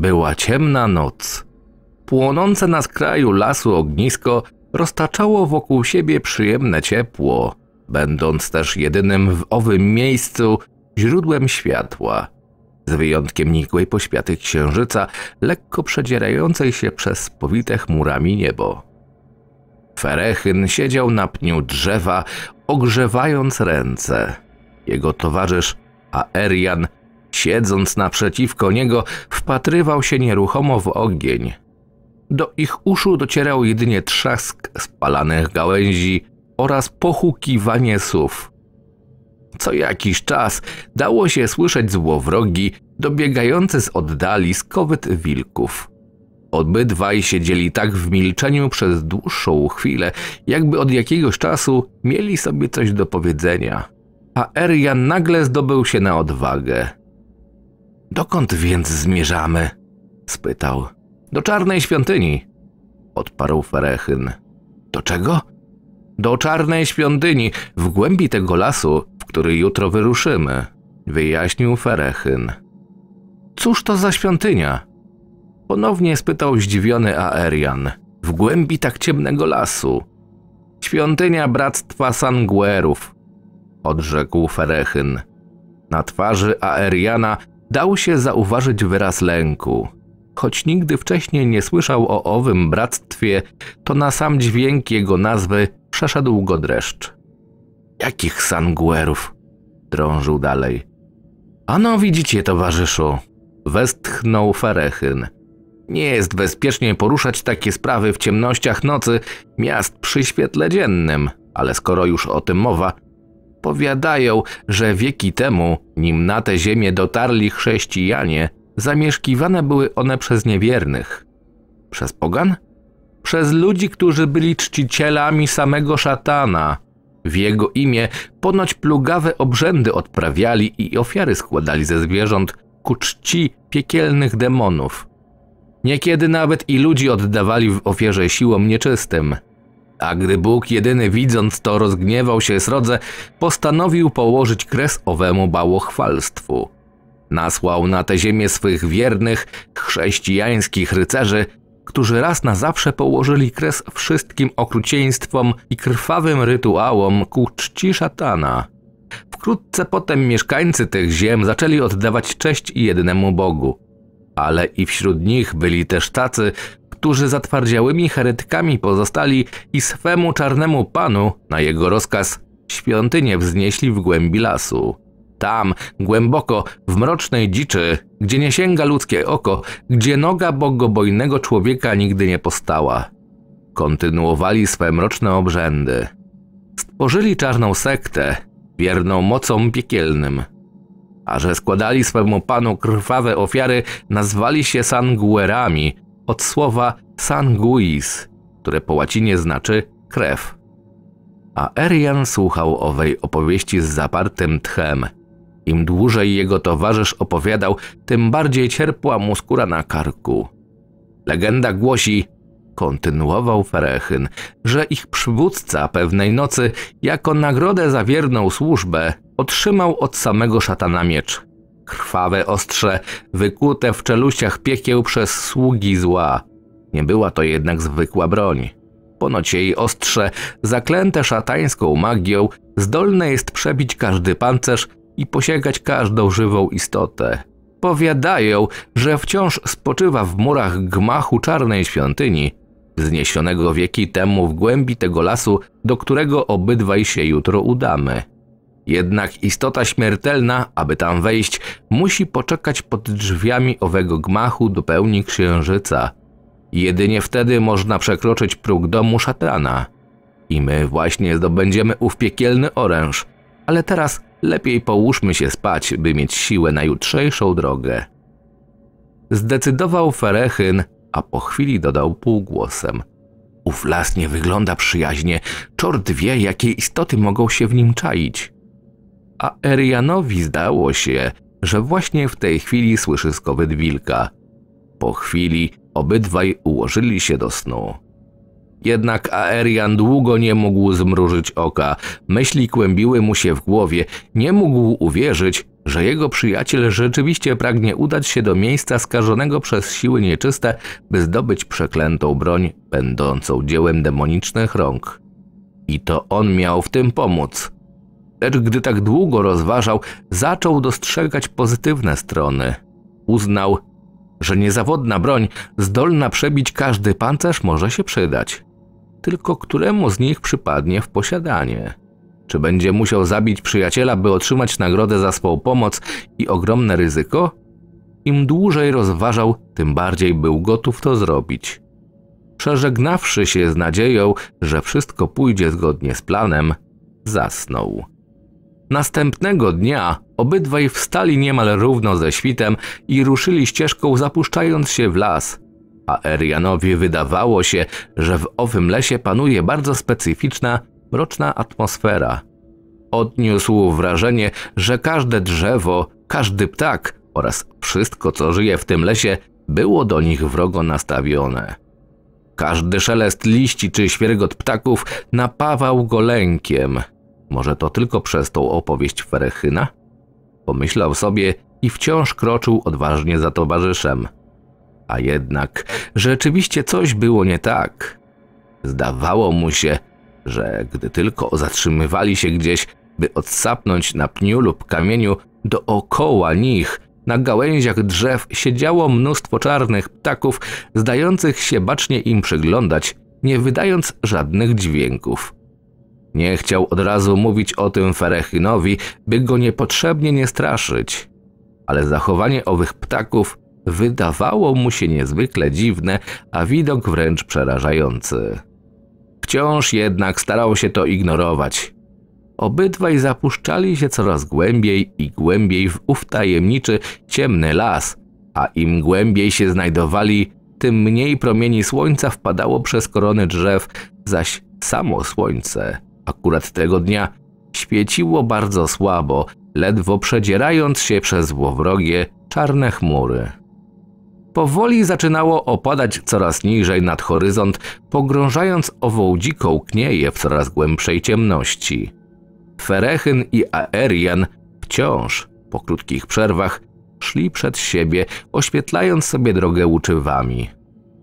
Była ciemna noc. Płonące na skraju lasu ognisko roztaczało wokół siebie przyjemne ciepło, będąc też jedynym w owym miejscu źródłem światła, z wyjątkiem nikłej poświaty księżyca, lekko przedzierającej się przez powite chmurami niebo. Ferechyn siedział na pniu drzewa, ogrzewając ręce. Jego towarzysz Aerian Siedząc naprzeciwko niego, wpatrywał się nieruchomo w ogień. Do ich uszu docierał jedynie trzask spalanych gałęzi oraz pochukiwanie sów. Co jakiś czas dało się słyszeć złowrogi dobiegające z oddali skowyt wilków. Obydwaj siedzieli tak w milczeniu przez dłuższą chwilę, jakby od jakiegoś czasu mieli sobie coś do powiedzenia. A Erian nagle zdobył się na odwagę. Dokąd więc zmierzamy? spytał. Do czarnej świątyni, odparł Ferechyn. Do czego? Do czarnej świątyni, w głębi tego lasu, w który jutro wyruszymy, wyjaśnił Ferechyn. Cóż to za świątynia? Ponownie spytał zdziwiony Aerian. W głębi tak ciemnego lasu. Świątynia Bractwa Sanguerów, odrzekł Ferechyn. Na twarzy Aeriana dał się zauważyć wyraz lęku. Choć nigdy wcześniej nie słyszał o owym bractwie, to na sam dźwięk jego nazwy przeszedł go dreszcz. Jakich sanguerów? drążył dalej. Ano widzicie, towarzyszu, westchnął Ferechyn. Nie jest bezpiecznie poruszać takie sprawy w ciemnościach nocy miast przy świetle dziennym, ale skoro już o tym mowa, Powiadają, że wieki temu, nim na te ziemię dotarli chrześcijanie, zamieszkiwane były one przez niewiernych. Przez pogan? Przez ludzi, którzy byli czcicielami samego szatana. W jego imię ponoć plugawe obrzędy odprawiali i ofiary składali ze zwierząt ku czci piekielnych demonów. Niekiedy nawet i ludzi oddawali w ofierze siłom nieczystym – a gdy Bóg jedyny widząc to rozgniewał się srodze, postanowił położyć kres owemu bałochwalstwu. Nasłał na tę ziemię swych wiernych, chrześcijańskich rycerzy, którzy raz na zawsze położyli kres wszystkim okrucieństwom i krwawym rytuałom ku czci szatana. Wkrótce potem mieszkańcy tych ziem zaczęli oddawać cześć jednemu Bogu. Ale i wśród nich byli też tacy, którzy zatwardziałymi heretkami pozostali i swemu czarnemu panu, na jego rozkaz, świątynię wznieśli w głębi lasu. Tam, głęboko, w mrocznej dziczy, gdzie nie sięga ludzkie oko, gdzie noga bogobojnego człowieka nigdy nie postała. Kontynuowali swe mroczne obrzędy. Stworzyli czarną sektę, wierną mocą piekielnym. A że składali swemu panu krwawe ofiary, nazwali się Sanguerami, od słowa sanguis, które po łacinie znaczy krew. A Erian słuchał owej opowieści z zapartym tchem. Im dłużej jego towarzysz opowiadał, tym bardziej cierpła mu skóra na karku. Legenda głosi, kontynuował Ferechyn, że ich przywódca pewnej nocy jako nagrodę za wierną służbę otrzymał od samego szatana miecz krwawe ostrze, wykute w czeluściach piekieł przez sługi zła. Nie była to jednak zwykła broń. Ponoć jej ostrze, zaklęte szatańską magią, zdolne jest przebić każdy pancerz i posięgać każdą żywą istotę. Powiadają, że wciąż spoczywa w murach gmachu czarnej świątyni, zniesionego wieki temu w głębi tego lasu, do którego obydwaj się jutro udamy. Jednak istota śmiertelna, aby tam wejść, musi poczekać pod drzwiami owego gmachu do pełni księżyca. Jedynie wtedy można przekroczyć próg domu szatana. I my właśnie zdobędziemy ów piekielny oręż. Ale teraz lepiej połóżmy się spać, by mieć siłę na jutrzejszą drogę. Zdecydował Ferechyn, a po chwili dodał półgłosem. Ów las nie wygląda przyjaźnie. Czort wie, jakie istoty mogą się w nim czaić a Erianowi zdało się, że właśnie w tej chwili słyszy skowyt wilka. Po chwili obydwaj ułożyli się do snu. Jednak Aerian długo nie mógł zmrużyć oka. Myśli kłębiły mu się w głowie. Nie mógł uwierzyć, że jego przyjaciel rzeczywiście pragnie udać się do miejsca skażonego przez siły nieczyste, by zdobyć przeklętą broń, będącą dziełem demonicznych rąk. I to on miał w tym pomóc. Lecz gdy tak długo rozważał, zaczął dostrzegać pozytywne strony. Uznał, że niezawodna broń, zdolna przebić każdy pancerz, może się przydać. Tylko któremu z nich przypadnie w posiadanie? Czy będzie musiał zabić przyjaciela, by otrzymać nagrodę za swą pomoc i ogromne ryzyko? Im dłużej rozważał, tym bardziej był gotów to zrobić. Przeżegnawszy się z nadzieją, że wszystko pójdzie zgodnie z planem, zasnął. Następnego dnia obydwaj wstali niemal równo ze świtem i ruszyli ścieżką zapuszczając się w las. A Erianowi wydawało się, że w owym lesie panuje bardzo specyficzna, mroczna atmosfera. Odniósł wrażenie, że każde drzewo, każdy ptak oraz wszystko, co żyje w tym lesie, było do nich wrogo nastawione. Każdy szelest liści czy świergot ptaków napawał go lękiem – może to tylko przez tą opowieść Ferechyna? Pomyślał sobie i wciąż kroczył odważnie za towarzyszem. A jednak rzeczywiście coś było nie tak. Zdawało mu się, że gdy tylko zatrzymywali się gdzieś, by odsapnąć na pniu lub kamieniu, dookoła nich, na gałęziach drzew, siedziało mnóstwo czarnych ptaków, zdających się bacznie im przyglądać, nie wydając żadnych dźwięków. Nie chciał od razu mówić o tym Ferechinowi, by go niepotrzebnie nie straszyć. Ale zachowanie owych ptaków wydawało mu się niezwykle dziwne, a widok wręcz przerażający. Wciąż jednak starał się to ignorować. Obydwaj zapuszczali się coraz głębiej i głębiej w ów tajemniczy, ciemny las, a im głębiej się znajdowali, tym mniej promieni słońca wpadało przez korony drzew, zaś samo słońce akurat tego dnia, świeciło bardzo słabo, ledwo przedzierając się przez złowrogie, czarne chmury. Powoli zaczynało opadać coraz niżej nad horyzont, pogrążając ową dziką knieję w coraz głębszej ciemności. Ferechyn i Aerian wciąż, po krótkich przerwach, szli przed siebie, oświetlając sobie drogę łuczywami.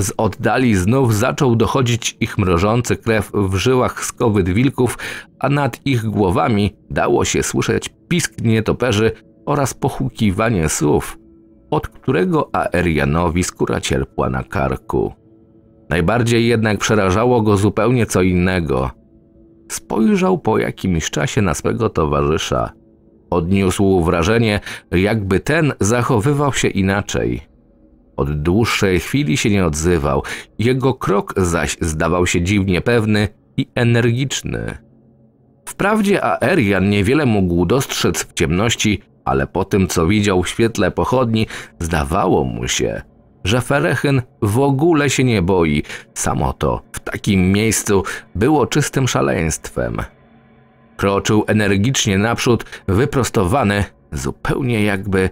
Z oddali znów zaczął dochodzić ich mrożący krew w żyłach skowyt wilków, a nad ich głowami dało się słyszeć pisk nietoperzy oraz pochukiwanie słów, od którego Aerianowi skóra cierpła na karku. Najbardziej jednak przerażało go zupełnie co innego. Spojrzał po jakimś czasie na swego towarzysza. Odniósł wrażenie, jakby ten zachowywał się inaczej – od dłuższej chwili się nie odzywał, jego krok zaś zdawał się dziwnie pewny i energiczny. Wprawdzie Aerian niewiele mógł dostrzec w ciemności, ale po tym co widział w świetle pochodni, zdawało mu się, że Ferechyn w ogóle się nie boi. Samo to w takim miejscu było czystym szaleństwem. Kroczył energicznie naprzód, wyprostowany, zupełnie jakby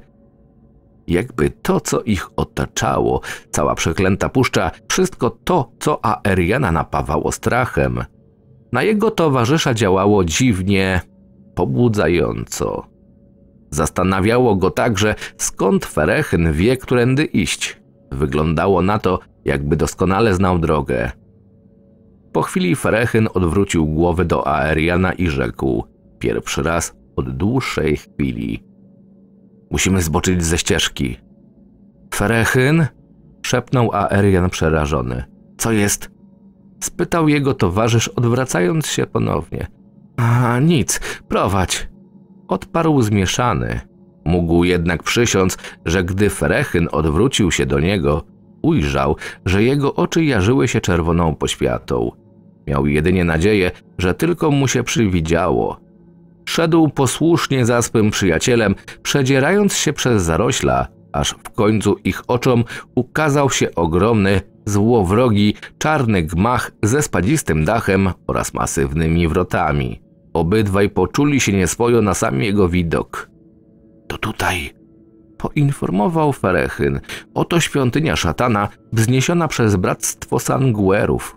jakby to, co ich otaczało, cała przeklęta puszcza, wszystko to, co Aeriana napawało strachem. Na jego towarzysza działało dziwnie, pobudzająco. Zastanawiało go także, skąd Ferechyn wie, którędy iść. Wyglądało na to, jakby doskonale znał drogę. Po chwili Ferechyn odwrócił głowę do Aeriana i rzekł – pierwszy raz od dłuższej chwili – Musimy zboczyć ze ścieżki. Ferechyn? Szepnął Aerian przerażony. Co jest? Spytał jego towarzysz, odwracając się ponownie. A nic, prowadź. Odparł zmieszany. Mógł jednak przysiąc, że gdy Ferechyn odwrócił się do niego, ujrzał, że jego oczy jarzyły się czerwoną poświatą. Miał jedynie nadzieję, że tylko mu się przywidziało, szedł posłusznie za swym przyjacielem, przedzierając się przez zarośla, aż w końcu ich oczom ukazał się ogromny, złowrogi, czarny gmach ze spadzistym dachem oraz masywnymi wrotami. Obydwaj poczuli się nieswojo na sam jego widok. To tutaj, poinformował Ferechyn. Oto świątynia szatana, wzniesiona przez bractwo Sanguerów.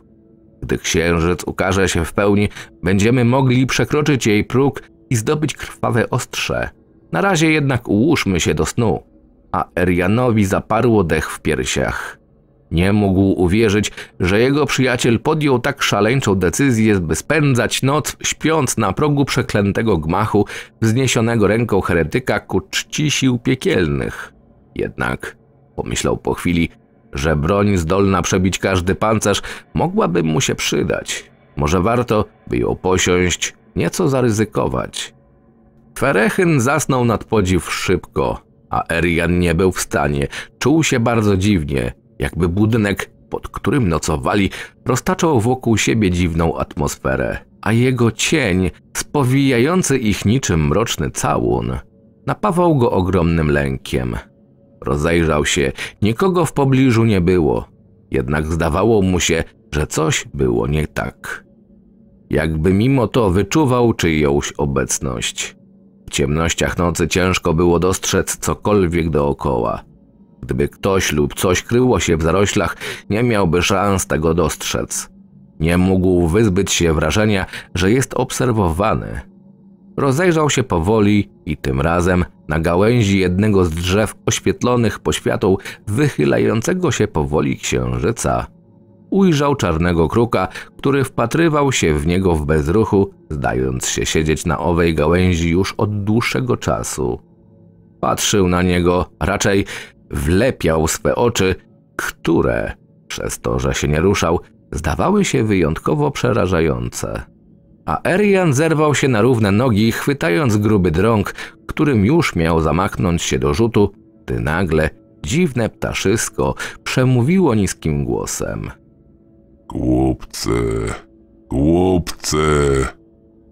Gdy księżyc ukaże się w pełni, będziemy mogli przekroczyć jej próg i zdobyć krwawe ostrze. Na razie jednak ułóżmy się do snu. A Erianowi zaparło dech w piersiach. Nie mógł uwierzyć, że jego przyjaciel podjął tak szaleńczą decyzję, by spędzać noc śpiąc na progu przeklętego gmachu, wzniesionego ręką heretyka ku czci sił piekielnych. Jednak, pomyślał po chwili, że broń zdolna przebić każdy pancerz mogłaby mu się przydać. Może warto by ją posiąść nieco zaryzykować. Ferechyn zasnął nad podziw szybko, a Erian nie był w stanie. Czuł się bardzo dziwnie, jakby budynek, pod którym nocowali, roztaczał wokół siebie dziwną atmosferę, a jego cień, spowijający ich niczym mroczny całun, napawał go ogromnym lękiem. Rozejrzał się, nikogo w pobliżu nie było, jednak zdawało mu się, że coś było nie tak jakby mimo to wyczuwał czyjąś obecność. W ciemnościach nocy ciężko było dostrzec cokolwiek dookoła. Gdyby ktoś lub coś kryło się w zaroślach, nie miałby szans tego dostrzec. Nie mógł wyzbyć się wrażenia, że jest obserwowany. Rozejrzał się powoli i tym razem na gałęzi jednego z drzew oświetlonych poświatą wychylającego się powoli księżyca ujrzał czarnego kruka, który wpatrywał się w niego w bezruchu, zdając się siedzieć na owej gałęzi już od dłuższego czasu. Patrzył na niego, raczej wlepiał swe oczy, które, przez to, że się nie ruszał, zdawały się wyjątkowo przerażające. A Erian zerwał się na równe nogi, chwytając gruby drąg, którym już miał zamachnąć się do rzutu, gdy nagle dziwne ptaszysko przemówiło niskim głosem. Głupcy, głupcy,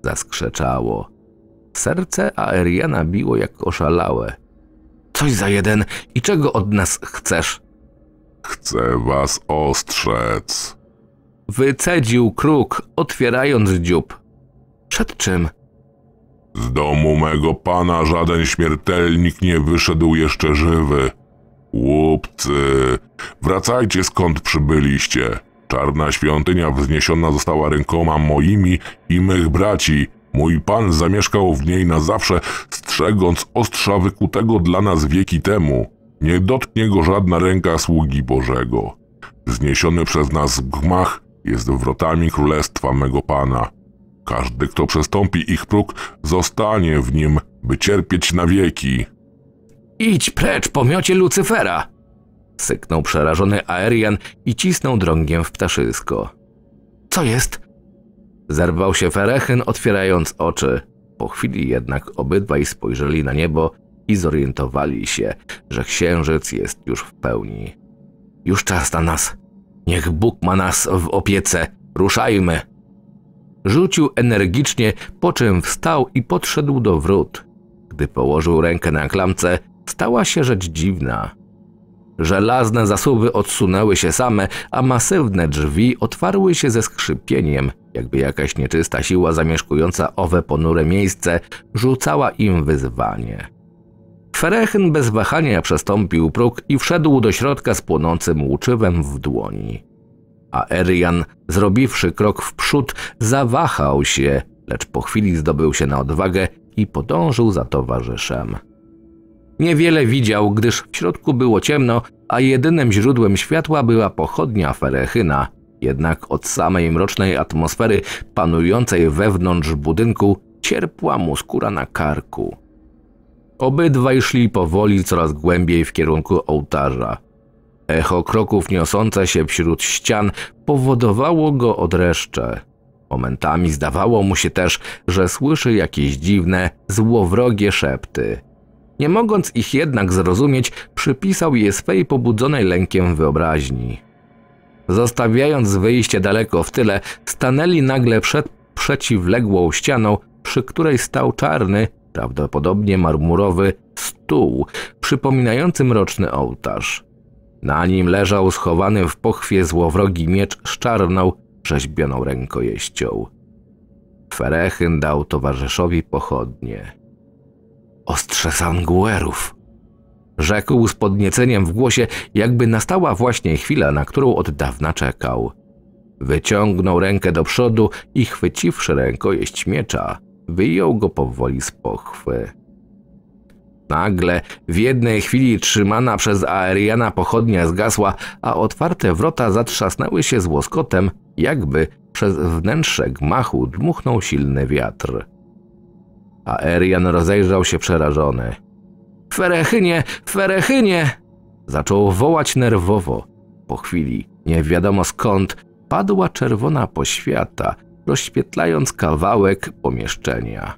zaskrzeczało. Serce Aeriana biło jak oszalałe. Coś za jeden i czego od nas chcesz? Chcę was ostrzec. Wycedził kruk, otwierając dziób. Przed czym? Z domu mego pana żaden śmiertelnik nie wyszedł jeszcze żywy. Łupcy, wracajcie skąd przybyliście. Czarna świątynia wzniesiona została rękoma moimi i mych braci. Mój pan zamieszkał w niej na zawsze, strzegąc ostrza wykutego dla nas wieki temu. Nie dotknie go żadna ręka sługi Bożego. Zniesiony przez nas gmach jest wrotami królestwa mego pana. Każdy, kto przestąpi ich próg, zostanie w nim, by cierpieć na wieki. Idź precz po miocie Lucyfera! Syknął przerażony Aerian i cisnął drągiem w ptaszysko. Co jest? Zerwał się Ferechyn, otwierając oczy. Po chwili jednak obydwaj spojrzeli na niebo i zorientowali się, że księżyc jest już w pełni. Już czas na nas. Niech Bóg ma nas w opiece. Ruszajmy. Rzucił energicznie, po czym wstał i podszedł do wrót. Gdy położył rękę na klamce, stała się rzecz dziwna. Żelazne zasuwy odsunęły się same, a masywne drzwi otwarły się ze skrzypieniem, jakby jakaś nieczysta siła zamieszkująca owe ponure miejsce rzucała im wyzwanie. Ferechyn bez wahania przestąpił próg i wszedł do środka z płonącym łuczywem w dłoni. A Erian, zrobiwszy krok w przód, zawahał się, lecz po chwili zdobył się na odwagę i podążył za towarzyszem. Niewiele widział, gdyż w środku było ciemno, a jedynym źródłem światła była pochodnia Ferehyna. Jednak od samej mrocznej atmosfery panującej wewnątrz budynku cierpła mu skóra na karku. Obydwaj szli powoli coraz głębiej w kierunku ołtarza. Echo kroków niosące się wśród ścian powodowało go odreszcze. Momentami zdawało mu się też, że słyszy jakieś dziwne, złowrogie szepty. Nie mogąc ich jednak zrozumieć, przypisał je swej pobudzonej lękiem wyobraźni. Zostawiając wyjście daleko w tyle, stanęli nagle przed przeciwległą ścianą, przy której stał czarny, prawdopodobnie marmurowy stół, przypominający mroczny ołtarz. Na nim leżał schowany w pochwie złowrogi miecz z czarną, rzeźbioną rękojeścią. Ferechy dał towarzyszowi pochodnie trzech sanguerów. Rzekł z podnieceniem w głosie, jakby nastała właśnie chwila, na którą od dawna czekał. Wyciągnął rękę do przodu i chwyciwszy rękojeść miecza, wyjął go powoli z pochwy. Nagle w jednej chwili trzymana przez Aeriana pochodnia zgasła, a otwarte wrota zatrzasnęły się z łoskotem, jakby przez wnętrze gmachu dmuchnął silny wiatr a Erian rozejrzał się przerażony. Ferechynie, Ferechynie! Zaczął wołać nerwowo. Po chwili, nie wiadomo skąd, padła czerwona poświata, rozświetlając kawałek pomieszczenia.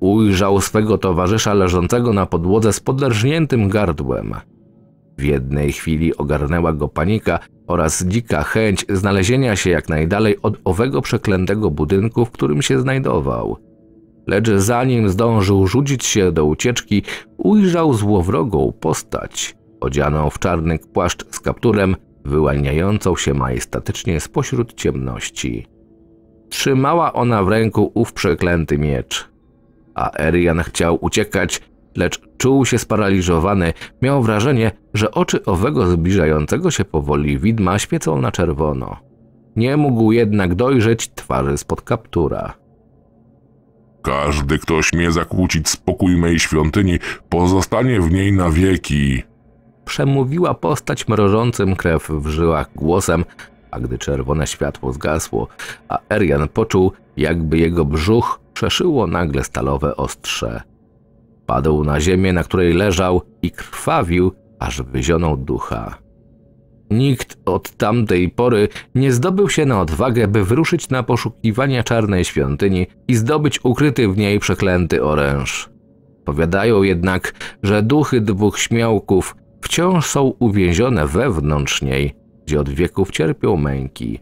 Ujrzał swego towarzysza leżącego na podłodze z poderżniętym gardłem. W jednej chwili ogarnęła go panika oraz dzika chęć znalezienia się jak najdalej od owego przeklętego budynku, w którym się znajdował lecz zanim zdążył rzucić się do ucieczki, ujrzał złowrogą postać, odzianą w czarny płaszcz z kapturem, wyłaniającą się majestatycznie spośród ciemności. Trzymała ona w ręku ów przeklęty miecz. A Erian chciał uciekać, lecz czuł się sparaliżowany, miał wrażenie, że oczy owego zbliżającego się powoli widma świecą na czerwono. Nie mógł jednak dojrzeć twarzy spod kaptura. Każdy, kto śmie zakłócić spokój mej świątyni, pozostanie w niej na wieki. Przemówiła postać mrożącym krew w żyłach głosem, a gdy czerwone światło zgasło, a Erian poczuł, jakby jego brzuch przeszyło nagle stalowe ostrze. Padł na ziemię, na której leżał i krwawił, aż wyzionął ducha. Nikt od tamtej pory nie zdobył się na odwagę, by wyruszyć na poszukiwania czarnej świątyni i zdobyć ukryty w niej przeklęty oręż. Powiadają jednak, że duchy dwóch śmiałków wciąż są uwięzione wewnątrz niej, gdzie od wieków cierpią męki.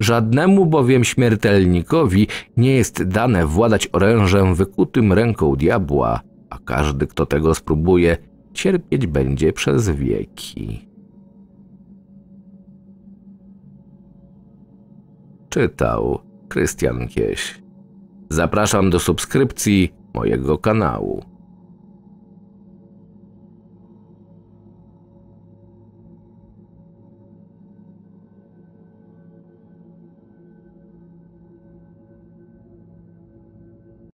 Żadnemu bowiem śmiertelnikowi nie jest dane władać orężem wykutym ręką diabła, a każdy, kto tego spróbuje, cierpieć będzie przez wieki. Czytał Krystian Kieś. Zapraszam do subskrypcji mojego kanału.